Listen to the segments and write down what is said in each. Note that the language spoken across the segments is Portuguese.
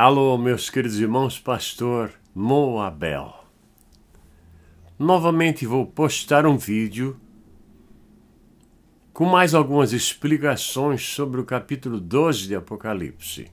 Alô, meus queridos irmãos, pastor Moabel. Novamente vou postar um vídeo com mais algumas explicações sobre o capítulo 12 de Apocalipse.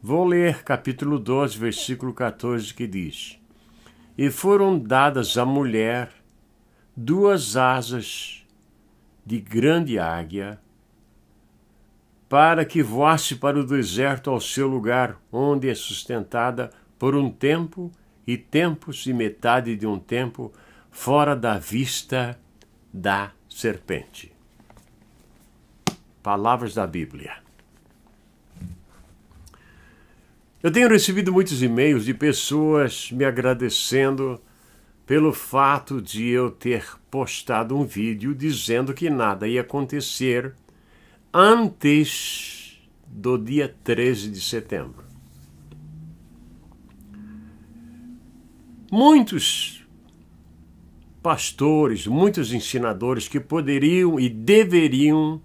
Vou ler capítulo 12, versículo 14, que diz: E foram dadas à mulher duas asas de grande águia para que voasse para o deserto ao seu lugar, onde é sustentada por um tempo e tempos e metade de um tempo, fora da vista da serpente. Palavras da Bíblia. Eu tenho recebido muitos e-mails de pessoas me agradecendo pelo fato de eu ter postado um vídeo dizendo que nada ia acontecer antes do dia 13 de setembro. Muitos pastores, muitos ensinadores que poderiam e deveriam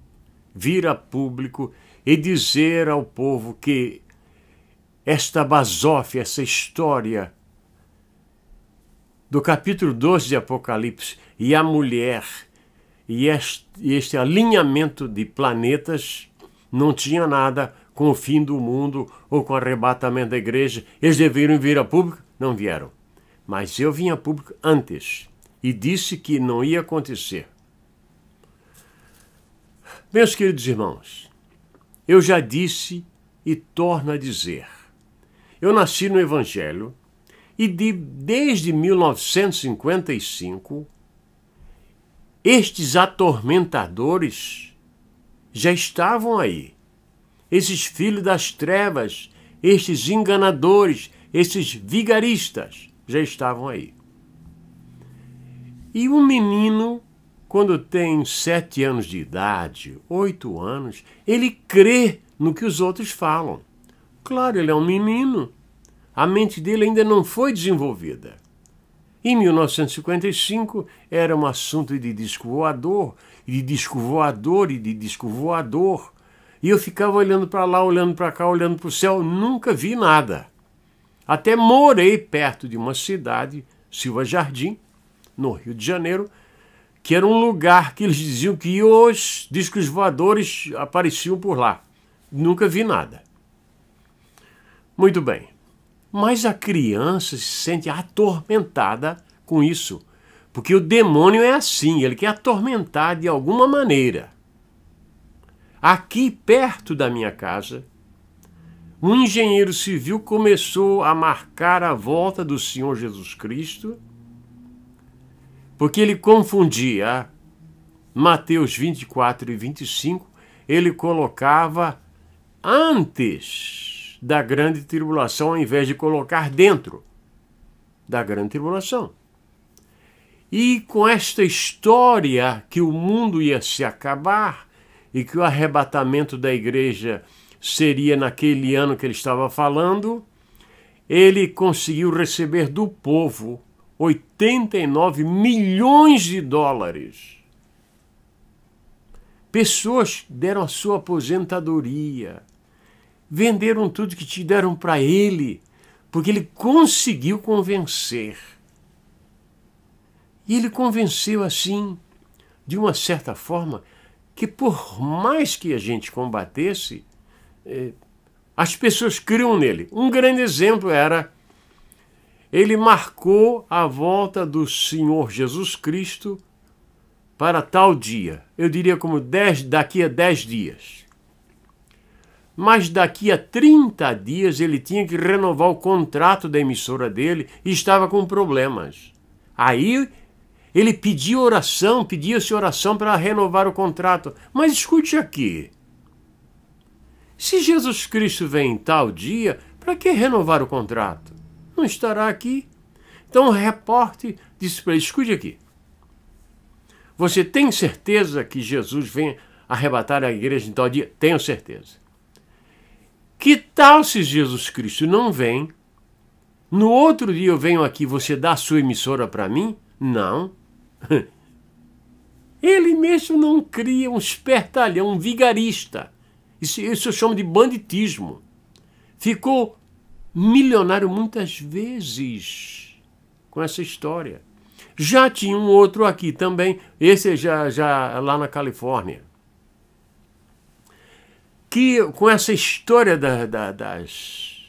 vir a público e dizer ao povo que esta basófia, essa história do capítulo 12 de Apocalipse e a mulher e este, este alinhamento de planetas não tinha nada com o fim do mundo ou com o arrebatamento da igreja. Eles deveriam vir a público? Não vieram. Mas eu vim a público antes e disse que não ia acontecer. Meus queridos irmãos, eu já disse e torno a dizer. Eu nasci no Evangelho e de, desde 1955 estes atormentadores já estavam aí. Esses filhos das trevas, estes enganadores, esses vigaristas já estavam aí. E um menino, quando tem sete anos de idade, oito anos, ele crê no que os outros falam. Claro, ele é um menino. A mente dele ainda não foi desenvolvida. Em 1955 era um assunto de disco voador, de disco voador e de disco voador. E eu ficava olhando para lá, olhando para cá, olhando para o céu, nunca vi nada. Até morei perto de uma cidade, Silva Jardim, no Rio de Janeiro, que era um lugar que eles diziam que os discos voadores apareciam por lá. Nunca vi nada. Muito bem. Mas a criança se sente atormentada com isso, porque o demônio é assim, ele quer atormentar de alguma maneira. Aqui perto da minha casa, um engenheiro civil começou a marcar a volta do Senhor Jesus Cristo, porque ele confundia Mateus 24 e 25, ele colocava antes da grande tribulação, ao invés de colocar dentro da grande tribulação. E com esta história que o mundo ia se acabar e que o arrebatamento da igreja seria naquele ano que ele estava falando, ele conseguiu receber do povo 89 milhões de dólares. Pessoas deram a sua aposentadoria, venderam tudo que te deram para ele, porque ele conseguiu convencer. E ele convenceu assim, de uma certa forma, que por mais que a gente combatesse, eh, as pessoas criam nele. Um grande exemplo era ele marcou a volta do Senhor Jesus Cristo para tal dia. Eu diria como dez, daqui a dez dias mas daqui a 30 dias ele tinha que renovar o contrato da emissora dele e estava com problemas. Aí ele pediu oração, pedia-se oração para renovar o contrato. Mas escute aqui: se Jesus Cristo vem em tal dia, para que renovar o contrato? Não estará aqui. Então o repórter disse para ele: escute aqui. Você tem certeza que Jesus vem arrebatar a igreja em tal dia? Tenho certeza. Que tal se Jesus Cristo não vem? No outro dia eu venho aqui, você dá a sua emissora para mim? Não. Ele mesmo não cria um espertalhão, um vigarista. Isso, isso eu chamo de banditismo. Ficou milionário muitas vezes com essa história. Já tinha um outro aqui também, esse já, já lá na Califórnia que com essa história da, da, das,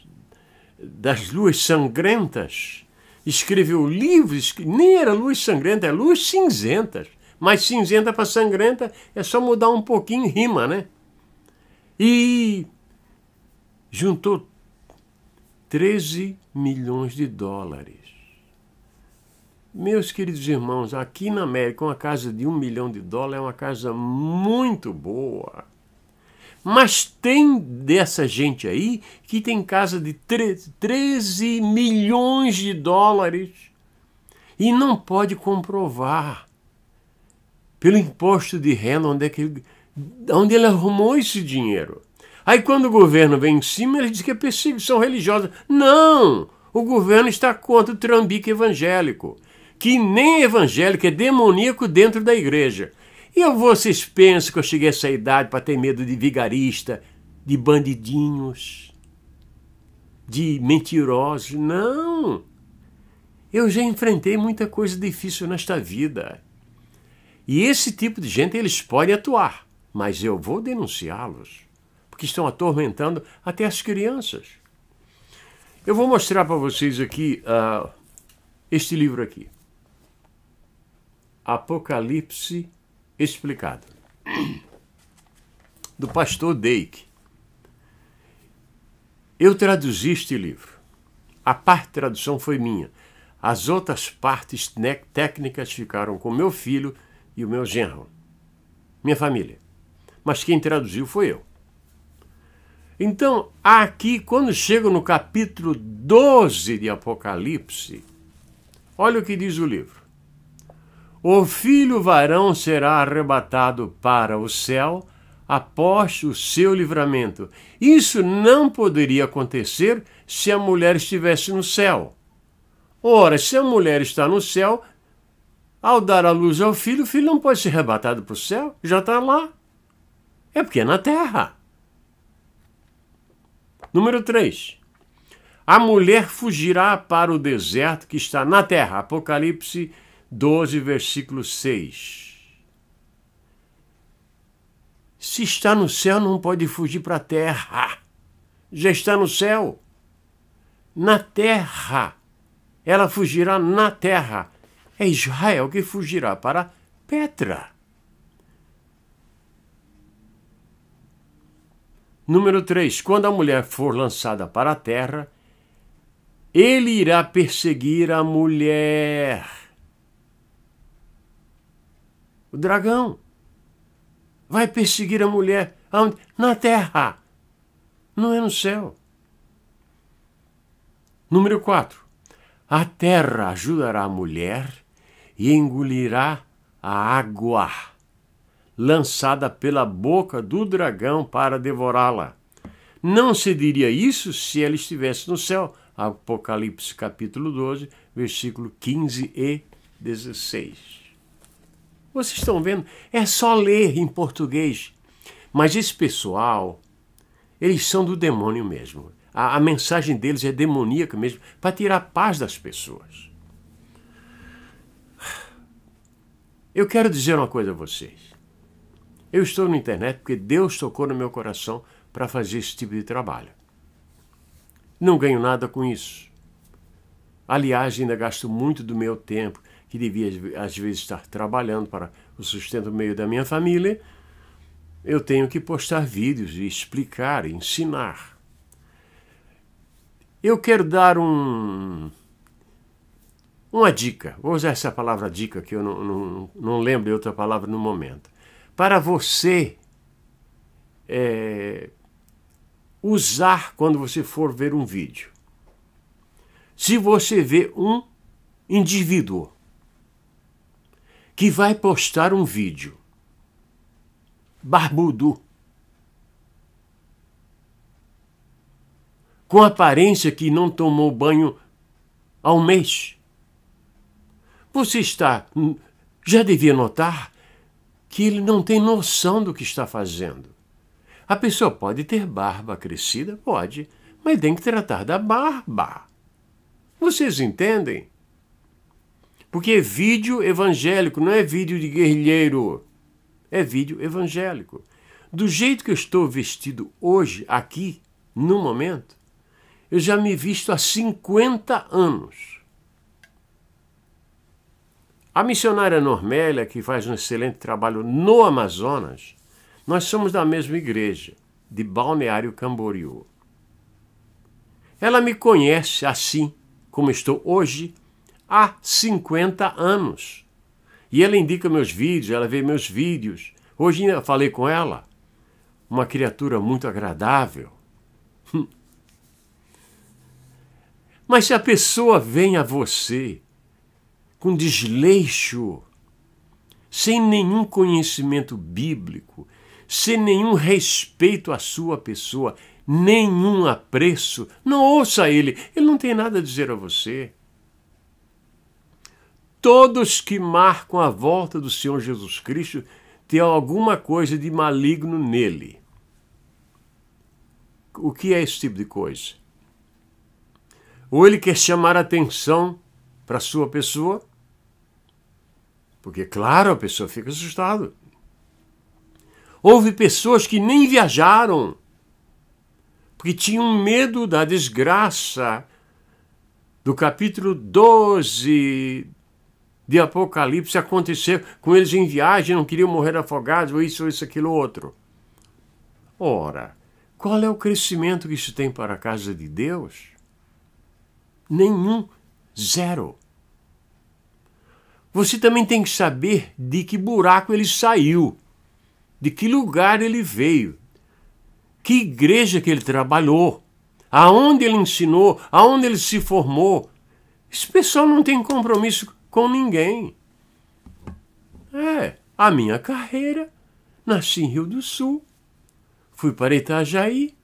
das luas sangrentas, escreveu livros que nem era luz sangrenta, é luz cinzentas. Mas cinzenta para sangrenta é só mudar um pouquinho rima, né? E juntou 13 milhões de dólares. Meus queridos irmãos, aqui na América, uma casa de um milhão de dólares é uma casa muito boa. Mas tem dessa gente aí que tem casa de 13 milhões de dólares e não pode comprovar pelo imposto de renda onde, é que ele, onde ele arrumou esse dinheiro. Aí quando o governo vem em cima, ele diz que é perseguição religiosa. Não! O governo está contra o trambique evangélico, que nem evangélico é demoníaco dentro da igreja. E vocês pensam que eu cheguei a essa idade para ter medo de vigarista, de bandidinhos, de mentirosos? Não! Eu já enfrentei muita coisa difícil nesta vida. E esse tipo de gente eles podem atuar, mas eu vou denunciá-los, porque estão atormentando até as crianças. Eu vou mostrar para vocês aqui uh, este livro aqui. Apocalipse explicado, do pastor Deik. Eu traduzi este livro. A parte de tradução foi minha. As outras partes né, técnicas ficaram com meu filho e o meu genro, minha família. Mas quem traduziu foi eu. Então, aqui, quando chego no capítulo 12 de Apocalipse, olha o que diz o livro. O filho varão será arrebatado para o céu após o seu livramento. Isso não poderia acontecer se a mulher estivesse no céu. Ora, se a mulher está no céu, ao dar a luz ao filho, o filho não pode ser arrebatado para o céu, já está lá. É porque é na terra. Número 3. A mulher fugirá para o deserto que está na terra. Apocalipse 12, versículo 6. Se está no céu, não pode fugir para a terra. Já está no céu. Na terra. Ela fugirá na terra. É Israel que fugirá para Petra. Número 3. Quando a mulher for lançada para a terra, ele irá perseguir a mulher o dragão vai perseguir a mulher aonde? Na terra, não é no céu. Número 4. A terra ajudará a mulher e engolirá a água lançada pela boca do dragão para devorá-la. Não se diria isso se ela estivesse no céu. Apocalipse capítulo 12, versículo 15 e 16. Vocês estão vendo? É só ler em português. Mas esse pessoal, eles são do demônio mesmo. A, a mensagem deles é demoníaca mesmo, para tirar a paz das pessoas. Eu quero dizer uma coisa a vocês. Eu estou na internet porque Deus tocou no meu coração para fazer esse tipo de trabalho. Não ganho nada com isso. Aliás, ainda gasto muito do meu tempo, que devia às vezes estar trabalhando para o sustento meio da minha família, eu tenho que postar vídeos e explicar, ensinar. Eu quero dar um uma dica, vou usar essa palavra dica, que eu não, não, não lembro de outra palavra no momento, para você é, usar quando você for ver um vídeo. Se você vê um indivíduo que vai postar um vídeo barbudo, com aparência que não tomou banho há um mês. Você está. Hum, já devia notar que ele não tem noção do que está fazendo. A pessoa pode ter barba crescida? Pode, mas tem que tratar da barba. Vocês entendem? Porque é vídeo evangélico, não é vídeo de guerrilheiro. É vídeo evangélico. Do jeito que eu estou vestido hoje, aqui, no momento, eu já me visto há 50 anos. A missionária Normélia, que faz um excelente trabalho no Amazonas, nós somos da mesma igreja, de Balneário Camboriú. Ela me conhece assim como estou hoje há 50 anos. E ela indica meus vídeos, ela vê meus vídeos. Hoje ainda falei com ela. Uma criatura muito agradável. Hum. Mas se a pessoa vem a você com desleixo, sem nenhum conhecimento bíblico, sem nenhum respeito à sua pessoa, nenhum apreço, não ouça ele, ele não tem nada a dizer a você todos que marcam a volta do Senhor Jesus Cristo têm alguma coisa de maligno nele. O que é esse tipo de coisa? Ou ele quer chamar atenção para a sua pessoa, porque, claro, a pessoa fica assustada. Houve pessoas que nem viajaram, porque tinham medo da desgraça do capítulo 12 de Apocalipse acontecer com eles em viagem, não queriam morrer afogados, ou isso, ou isso, aquilo, outro. Ora, qual é o crescimento que isso tem para a casa de Deus? Nenhum, zero. Você também tem que saber de que buraco ele saiu, de que lugar ele veio, que igreja que ele trabalhou, aonde ele ensinou, aonde ele se formou. Esse pessoal não tem compromisso com ninguém. É, a minha carreira. Nasci em Rio do Sul. Fui para Itajaí.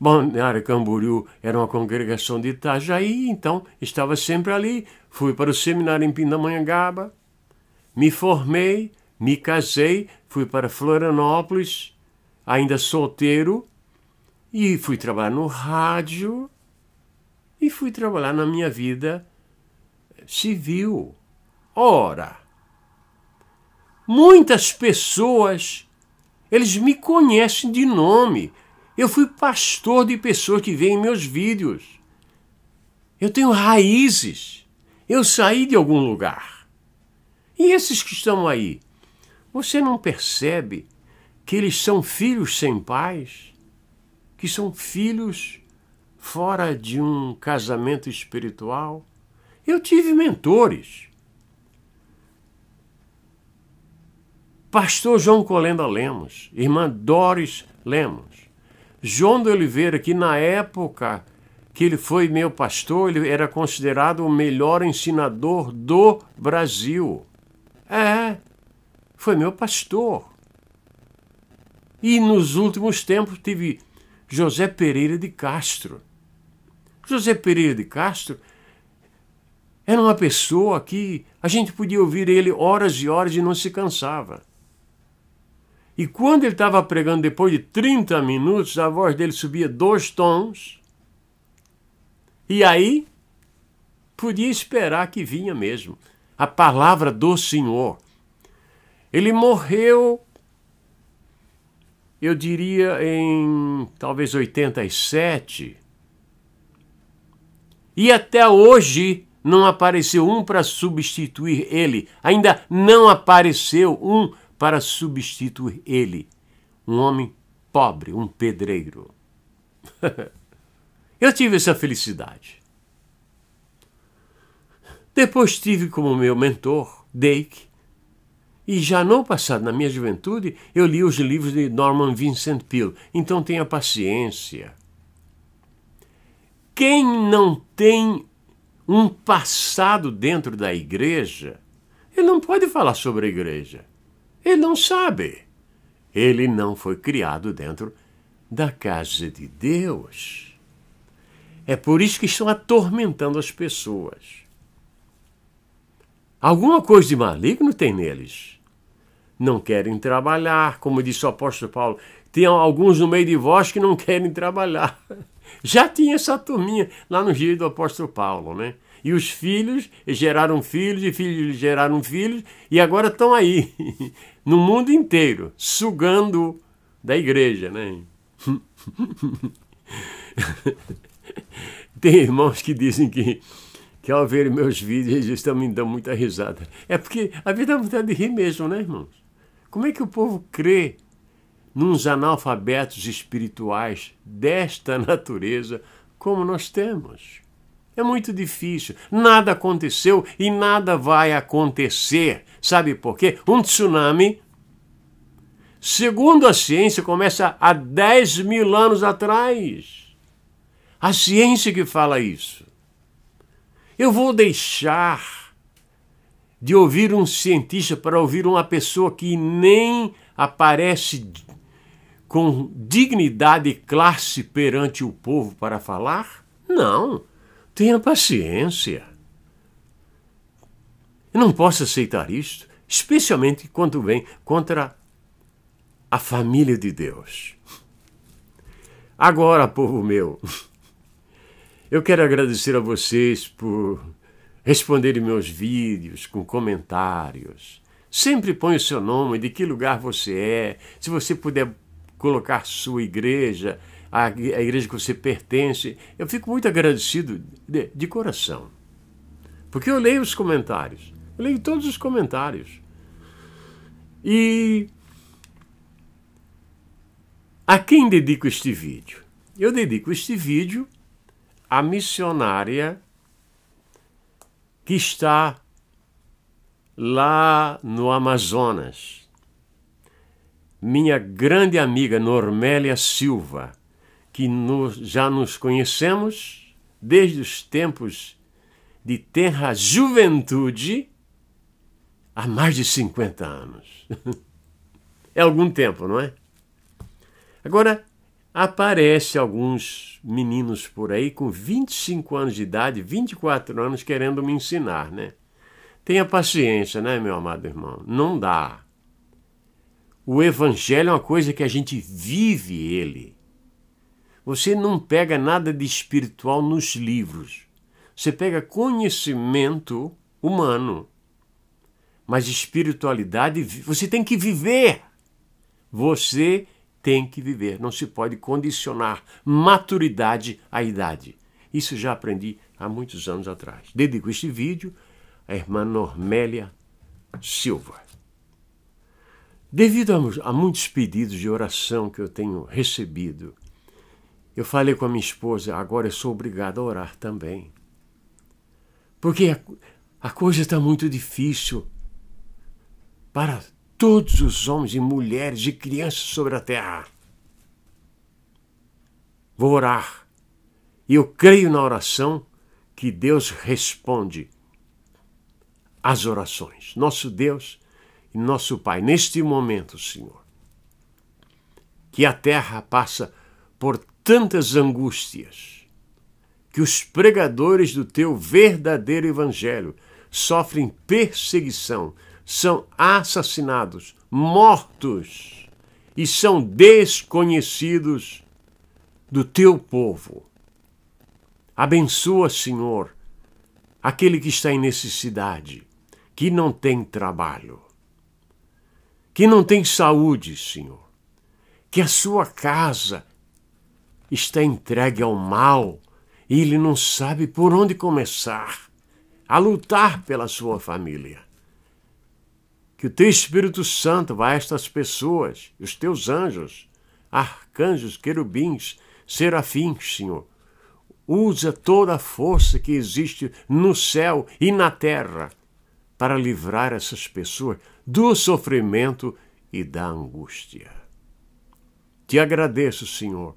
Balneário Camboriú era uma congregação de Itajaí, então estava sempre ali. Fui para o seminário em Pindamonhangaba. Me formei, me casei, fui para Florianópolis, ainda solteiro, e fui trabalhar no rádio e fui trabalhar na minha vida civil. Ora, muitas pessoas, eles me conhecem de nome. Eu fui pastor de pessoas que veem meus vídeos. Eu tenho raízes. Eu saí de algum lugar. E esses que estão aí, você não percebe que eles são filhos sem pais? Que são filhos fora de um casamento espiritual? Eu tive mentores. Pastor João Colenda Lemos, irmã Doris Lemos. João de Oliveira, que na época que ele foi meu pastor, ele era considerado o melhor ensinador do Brasil. É, foi meu pastor. E nos últimos tempos tive José Pereira de Castro. José Pereira de Castro era uma pessoa que a gente podia ouvir ele horas e horas e não se cansava. E quando ele estava pregando, depois de 30 minutos, a voz dele subia dois tons. E aí, podia esperar que vinha mesmo a palavra do Senhor. Ele morreu, eu diria, em talvez 87. E até hoje, não apareceu um para substituir ele, ainda não apareceu um para substituir ele. Um homem pobre, um pedreiro. Eu tive essa felicidade. Depois tive como meu mentor Dake, e já no passado, na minha juventude, eu li os livros de Norman Vincent Peale. Então tenha paciência. Quem não tem um passado dentro da igreja, ele não pode falar sobre a igreja. Ele não sabe. Ele não foi criado dentro da casa de Deus. É por isso que estão atormentando as pessoas. Alguma coisa de maligno tem neles. Não querem trabalhar, como disse o apóstolo Paulo. Tem alguns no meio de vós que não querem trabalhar. Já tinha essa turminha lá no dia do apóstolo Paulo, né? e os filhos geraram filhos, e filhos geraram filhos, e agora estão aí, no mundo inteiro, sugando da igreja, né? Tem irmãos que dizem que, que ao ver meus vídeos eles estão me dando muita risada. É porque a vida é vontade de rir mesmo, né, irmãos? Como é que o povo crê nos analfabetos espirituais desta natureza como nós temos? É muito difícil. Nada aconteceu e nada vai acontecer. Sabe por quê? Um tsunami, segundo a ciência, começa há 10 mil anos atrás. A ciência que fala isso. Eu vou deixar de ouvir um cientista para ouvir uma pessoa que nem aparece com dignidade e classe perante o povo para falar? Não. Tenha paciência. Eu não posso aceitar isto, especialmente quando vem contra a família de Deus. Agora, povo meu, eu quero agradecer a vocês por responderem meus vídeos com comentários. Sempre põe o seu nome, de que lugar você é, se você puder colocar sua igreja, à, igreja que você pertence. Eu fico muito agradecido de, de coração. Porque eu leio os comentários. Eu leio todos os comentários. E a quem dedico este vídeo? Eu dedico este vídeo à missionária que está lá no Amazonas. Minha grande amiga Normélia Silva que já nos conhecemos desde os tempos de terra juventude há mais de 50 anos. é algum tempo, não é? Agora, aparece alguns meninos por aí com 25 anos de idade, 24 anos, querendo me ensinar, né? Tenha paciência, né, meu amado irmão? Não dá. O evangelho é uma coisa que a gente vive ele. Você não pega nada de espiritual nos livros. Você pega conhecimento humano. Mas espiritualidade, você tem que viver. Você tem que viver. Não se pode condicionar maturidade à idade. Isso já aprendi há muitos anos atrás. Dedico este vídeo à irmã Normélia Silva. Devido a, muitos pedidos de oração que eu tenho recebido, eu falei com a minha esposa, agora eu sou obrigado a orar também. Porque a, a coisa está muito difícil para todos os homens e mulheres e crianças sobre a terra. Vou orar. E eu creio na oração que Deus responde às orações. Nosso Deus e nosso Pai, neste momento, Senhor, que a terra passa por tantas angústias que os pregadores do teu verdadeiro evangelho sofrem perseguição, são assassinados, mortos e são desconhecidos do teu povo. Abençoa, Senhor, aquele que está em necessidade, que não tem trabalho, que não tem saúde, Senhor, que a sua casa está entregue ao mal e ele não sabe por onde começar a lutar pela sua família. Que o teu Espírito Santo vá a estas pessoas, os teus anjos, arcanjos, querubins, serafins, Senhor. Usa toda a força que existe no céu e na terra para livrar essas pessoas do sofrimento e da angústia. Te agradeço, Senhor,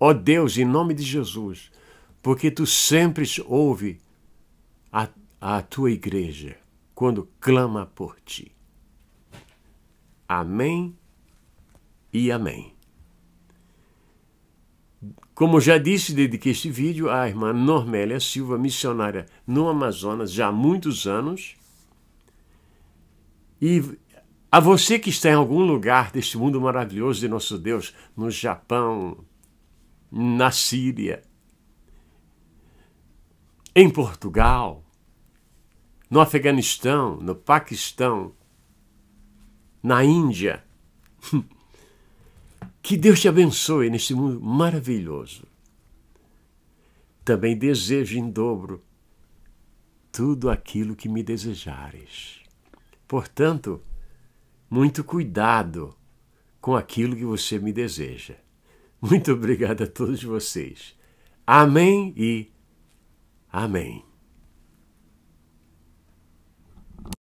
Ó Deus, em nome de Jesus, porque tu sempre ouves a, a tua igreja quando clama por ti. Amém e amém. Como já disse, dediquei este vídeo à irmã Normélia Silva, missionária no Amazonas já há muitos anos. E a você que está em algum lugar deste mundo maravilhoso de nosso Deus, no Japão, na Síria, em Portugal, no Afeganistão, no Paquistão, na Índia. Que Deus te abençoe neste mundo maravilhoso. Também desejo em dobro tudo aquilo que me desejares. Portanto, muito cuidado com aquilo que você me deseja. Muito obrigado a todos vocês. Amém e amém.